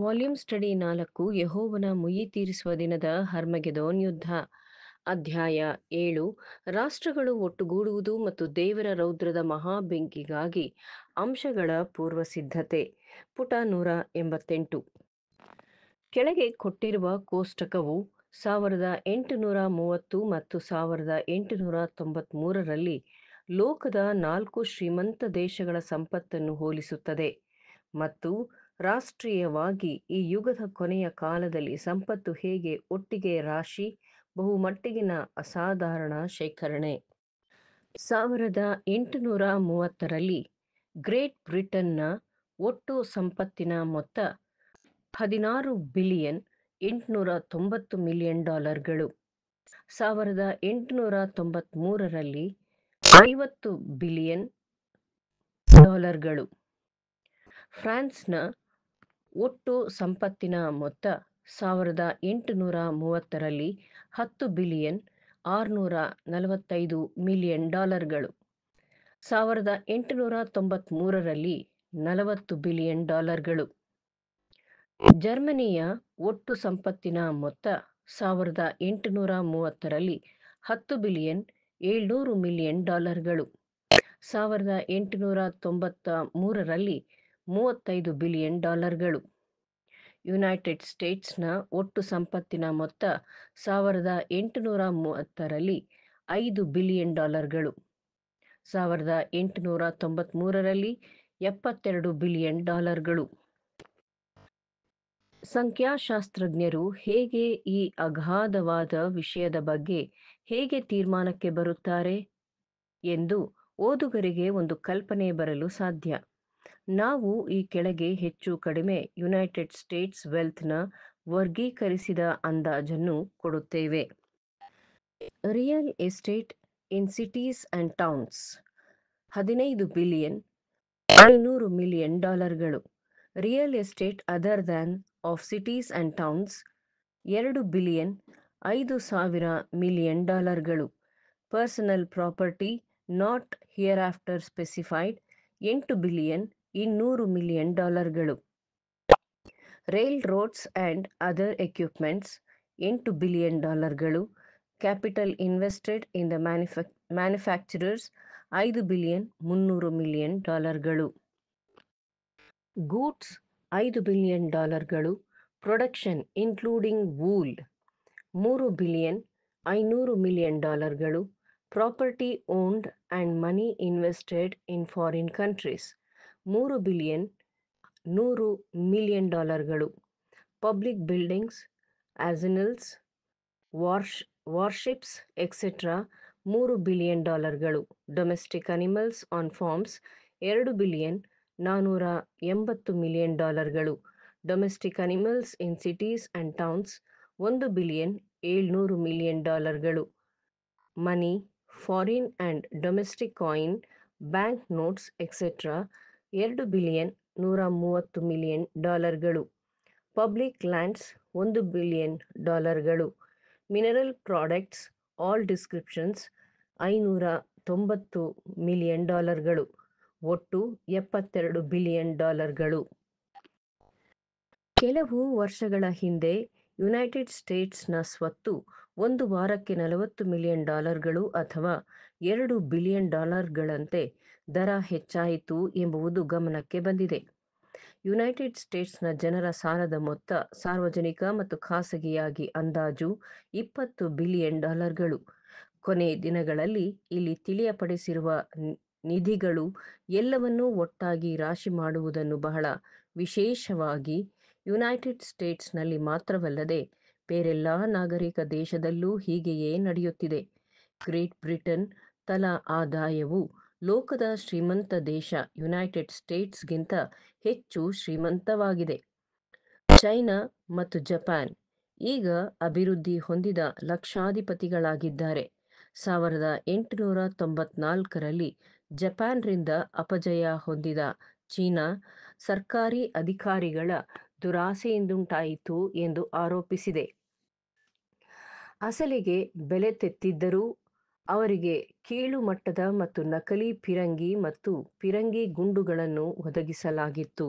volume study ನಾಲ್ಕು ಯಹೋವನ ಮುಯಿ ತೀರಿಸುವ ದಿನದ ಹರ್ಮಗೆದೋನ್ ಯುದ್ಧ ಅಧ್ಯಾಯ ಏಳು ರಾಷ್ಟ್ರಗಳು ಒಟ್ಟುಗೂಡುವುದು ಮತ್ತು ದೇವರ ರೌದ್ರದ ಮಹಾ ಬೆಂಕಿಗಾಗಿ ಅಂಶಗಳ ಪೂರ್ವ ಸಿದ್ಧತೆ ಪುಟ ನೂರ ಎಂಬತ್ತೆಂಟು ಕೆಳಗೆ ಕೊಟ್ಟಿರುವ ಕೋಷ್ಟಕವು ಸಾವಿರದ ಎಂಟುನೂರ ಮೂವತ್ತು ಮತ್ತು ಸಾವಿರದ ಎಂಟುನೂರ ಮೂರರಲ್ಲಿ ಲೋಕದ ನಾಲ್ಕು ಶ್ರೀಮಂತ ದೇಶಗಳ ಸಂಪತ್ತನ್ನು ಹೋಲಿಸುತ್ತದೆ ಮತ್ತು ರಾಷ್ಟ್ರೀಯವಾಗಿ ಈ ಯುಗದ ಕೊನೆಯ ಕಾಲದಲ್ಲಿ ಸಂಪತ್ತು ಹೇಗೆ ಒಟ್ಟಿಗೆ ರಾಶಿ ಬಹುಮಟ್ಟಿಗಿನ ಅಸಾಧಾರಣ ಶೇಖರಣೆ ಸಾವಿರದ ಎಂಟುನೂರ ಮೂವತ್ತರಲ್ಲಿ ಗ್ರೇಟ್ ಬ್ರಿಟನ್ನ ಒಟ್ಟು ಸಂಪತ್ತಿನ ಮೊತ್ತ ಹದಿನಾರು ಬಿಲಿಯನ್ ಎಂಟುನೂರ ತೊಂಬತ್ತು ಮಿಲಿಯನ್ ಡಾಲರ್ಗಳು ಸಾವಿರದ ಎಂಟುನೂರ ತೊಂಬತ್ತ್ಮೂರರಲ್ಲಿ ಐವತ್ತು ಬಿಲಿಯನ್ ಡಾಲರ್ಗಳು ಫ್ರಾನ್ಸ್ನ ಒಟ್ಟು ಸಂಪತ್ತಿನ ಮೊತ್ತ ಸಾವಿರದ ಎಂಟುನೂರ ಮೂವತ್ತರಲ್ಲಿ ಹತ್ತು ಬಿಲಿಯನ್ ಆರುನೂರ ನಲವತ್ತೈದು ಮಿಲಿಯನ್ ಡಾಲರ್ಗಳು ಸಾವಿರದ ಎಂಟುನೂರ ಮೂರರಲ್ಲಿ ನಲವತ್ತು ಬಿಲಿಯನ್ ಡಾಲರ್ಗಳು ಜರ್ಮನಿಯ ಒಟ್ಟು ಸಂಪತ್ತಿನ ಮೊತ್ತ ಸಾವಿರದ ಎಂಟುನೂರ ಮೂವತ್ತರಲ್ಲಿ ಹತ್ತು ಬಿಲಿಯನ್ ಏಳ್ನೂರು ಮಿಲಿಯನ್ ಡಾಲರ್ಗಳು ಸಾವಿರದ ಎಂಟುನೂರ ತೊಂಬತ್ತ ಮೂರರಲ್ಲಿ ಮೂವತ್ತೈದು ಬಿಲಿಯನ್ ಡಾಲರ್ಗಳು ಯುನೈಟೆಡ್ ಸ್ಟೇಟ್ಸ್ನ ಒಟ್ಟು ಸಂಪತ್ತಿನ ಮೊತ್ತ ಸಾವಿರದ ಎಂಟುನೂರ ಮೂವತ್ತರಲ್ಲಿ ಐದು ಬಿಲಿಯನ್ ಡಾಲರ್ಗಳು ಸಾವಿರದ ಎಂಟುನೂರ ತೊಂಬತ್ತ್ಮೂರರಲ್ಲಿ ಎಪ್ಪತ್ತೆರಡು ಬಿಲಿಯನ್ ಡಾಲರ್ಗಳು ಸಂಖ್ಯಾಶಾಸ್ತ್ರಜ್ಞರು ಹೇಗೆ ಈ ಅಗಾಧವಾದ ವಿಷಯದ ಬಗ್ಗೆ ಹೇಗೆ ತೀರ್ಮಾನಕ್ಕೆ ಬರುತ್ತಾರೆ ಎಂದು ಓದುಗರಿಗೆ ಒಂದು ಕಲ್ಪನೆ ಬರಲು ಸಾಧ್ಯ ನಾವು ಈ ಕೆಳಗೆ ಹೆಚ್ಚು ಕಡಿಮೆ ಯುನೈಟೆಡ್ ಸ್ಟೇಟ್ಸ್ ವೆಲ್ತ್ನ ವರ್ಗೀಕರಿಸಿದ ಅಂದಾಜನ್ನು ಕೊಡುತ್ತೇವೆ real estate in cities and towns ಹದಿನೈದು ಬಿಲಿಯನ್ ಐನೂರು ಮಿಲಿಯನ್ ಡಾಲರ್ಗಳು real estate other than of cities and towns ಎರಡು ಬಿಲಿಯನ್ ಐದು ಸಾವಿರ ಮಿಲಿಯನ್ ಡಾಲರ್ಗಳು personal property not hereafter specified ಎಂಟು ಬಿಲಿಯನ್ ಇನ್ನೂರು ಮಿಲಿಯನ್ ಡಾಲರ್ಗಳು railroads and other equipments ಎಂಟು ಬಿಲಿಯನ್ ಡಾಲರ್ಗಳು ಕ್ಯಾಪಿಟಲ್ ಇನ್ವೆಸ್ಟೆಡ್ ಇನ್ ದ ಮ್ಯಾನುಫ್ಯಾಕ್ ಮ್ಯಾನುಫ್ಯಾಕ್ಚರರ್ಸ್ ಐದು ಬಿಲಿಯನ್ ಮುನ್ನೂರು ಮಿಲಿಯನ್ ಡಾಲರ್ಗಳು ಗೂಡ್ಸ್ ಐದು ಬಿಲಿಯನ್ ಡಾಲರ್ಗಳು ಪ್ರೊಡಕ್ಷನ್ ಇನ್ಕ್ಲೂಡಿಂಗ್ ವೂಲ್ ಮೂರು ಬಿಲಿಯನ್ ಐನೂರು million ಡಾಲರ್ಗಳು property owned and money invested in foreign countries ಮೂರು ಬಿಲಿಯನ್ ನೂರು ಮಿಲಿಯನ್ ಡಾಲರ್ಗಳು ಪಬ್ಲಿಕ್ ಬಿಲ್ಡಿಂಗ್ಸ್ ಆಸಿನಲ್ಸ್ ವಾರ್ಶ್ ವಾರ್ಶಿಪ್ಸ್ ಎಕ್ಸೆಟ್ರಾ ಮೂರು ಬಿಲಿಯನ್ ಡಾಲರ್ಗಳು ಡೊಮೆಸ್ಟಿಕ್ ಅನಿಮಲ್ಸ್ ಆನ್ ಫಾರ್ಮ್ಸ್ ಎರಡು ಬಿಲಿಯನ್ ನಾನ್ನೂರ ಎಂಬತ್ತು ಮಿಲಿಯನ್ ಡಾಲರ್ಗಳು domestic animals in cities and towns ಒಂದು ಬಿಲಿಯನ್ ಏಳ್ನೂರು ಮಿಲಿಯನ್ ಡಾಲರ್ಗಳು money foreign and domestic coin bank notes etcetera ಎರಡು ಬಿಲಿಯನ್ ನೂರ ಮೂವತ್ತು ಮಿಲಿಯನ್ ಡಾಲರ್ಗಳು ಪಬ್ಲಿಕ್ ಲ್ಯಾಂಡ್ಸ್ ಒಂದು ಬಿಲಿಯನ್ ಡಾಲರ್ಗಳು ಮಿನರಲ್ ಪ್ರಾಡಕ್ಟ್ಸ್ ಆಲ್ ಡಿಸ್ಕ್ರಿಪ್ಷನ್ಸ್ ಐನೂರ ತೊಂಬತ್ತು ಮಿಲಿಯನ್ ಡಾಲರ್ಗಳು ಒಟ್ಟು ಎಪ್ಪತ್ತೆರಡು ಬಿಲಿಯನ್ ಡಾಲರ್ಗಳು ಕೆಲವು ವರ್ಷಗಳ ಹಿಂದೆ ಯುನೈಟೆಡ್ ಸ್ಟೇಟ್ಸ್ನ ಸ್ವತ್ತು ಒಂದು ವಾರಕ್ಕೆ ನಲವತ್ತು ಮಿಲಿಯನ್ ಡಾಲರ್ಗಳು ಅಥವಾ ಎರಡು ಬಿಲಿಯನ್ ಡಾಲರ್ಗಳಂತೆ ದರ ಹೆಚ್ಚಾಯಿತು ಎಂಬುದು ಗಮನಕ್ಕೆ ಬಂದಿದೆ ಯುನೈಟೆಡ್ ಸ್ಟೇಟ್ಸ್ನ ಜನರ ಸಾಲದ ಮೊತ್ತ ಸಾರ್ವಜನಿಕ ಮತ್ತು ಖಾಸಗಿಯಾಗಿ ಅಂದಾಜು ಇಪ್ಪತ್ತು ಬಿಲಿಯನ್ ಡಾಲರ್ಗಳು ಕೊನೆ ದಿನಗಳಲ್ಲಿ ಇಲ್ಲಿ ತಿಳಿಯಪಡಿಸಿರುವ ನಿಧಿಗಳು ಎಲ್ಲವನ್ನೂ ಒಟ್ಟಾಗಿ ರಾಶಿ ಮಾಡುವುದನ್ನು ಬಹಳ ವಿಶೇಷವಾಗಿ ಯುನೈಟೆಡ್ ಸ್ಟೇಟ್ಸ್ನಲ್ಲಿ ಮಾತ್ರವಲ್ಲದೆ ಬೇರೆಲ್ಲ ನಾಗರಿಕ ದೇಶದಲ್ಲೂ ಹೀಗೆಯೇ ನಡೆಯುತ್ತಿದೆ ಗ್ರೇಟ್ ಬ್ರಿಟನ್ ತಲಾ ಆದಾಯವು ಲೋಕದ ಶ್ರೀಮಂತ ದೇಶ ಯುನೈಟೆಡ್ ಸ್ಟೇಟ್ಸ್ಗಿಂತ ಹೆಚ್ಚು ಶ್ರೀಮಂತವಾಗಿದೆ ಚೈನಾ ಮತ್ತು ಜಪಾನ್ ಈಗ ಅಭಿವೃದ್ಧಿ ಹೊಂದಿದ ಲಕ್ಷಾಧಿಪತಿಗಳಾಗಿದ್ದಾರೆ ಸಾವಿರದ ಎಂಟುನೂರ ತೊಂಬತ್ನಾಲ್ಕರಲ್ಲಿ ಜಪಾನ್ರಿಂದ ಅಪಜಯ ಹೊಂದಿದ ಚೀನಾ ಸರ್ಕಾರಿ ಅಧಿಕಾರಿಗಳ ದುರಾಸೆಯಿಂದಂಟಾಯಿತು ಎಂದು ಆರೋಪಿಸಿದೆ ಅಸಲಿಗೆ ಬೆಲೆ ತೆತ್ತಿದ್ದರೂ ಅವರಿಗೆ ಕೀಳು ಮಟ್ಟದ ಮತ್ತು ನಕಲಿ ಫಿರಂಗಿ ಮತ್ತು ಫಿರಂಗಿ ಗುಂಡುಗಳನ್ನು ಒದಗಿಸಲಾಗಿತ್ತು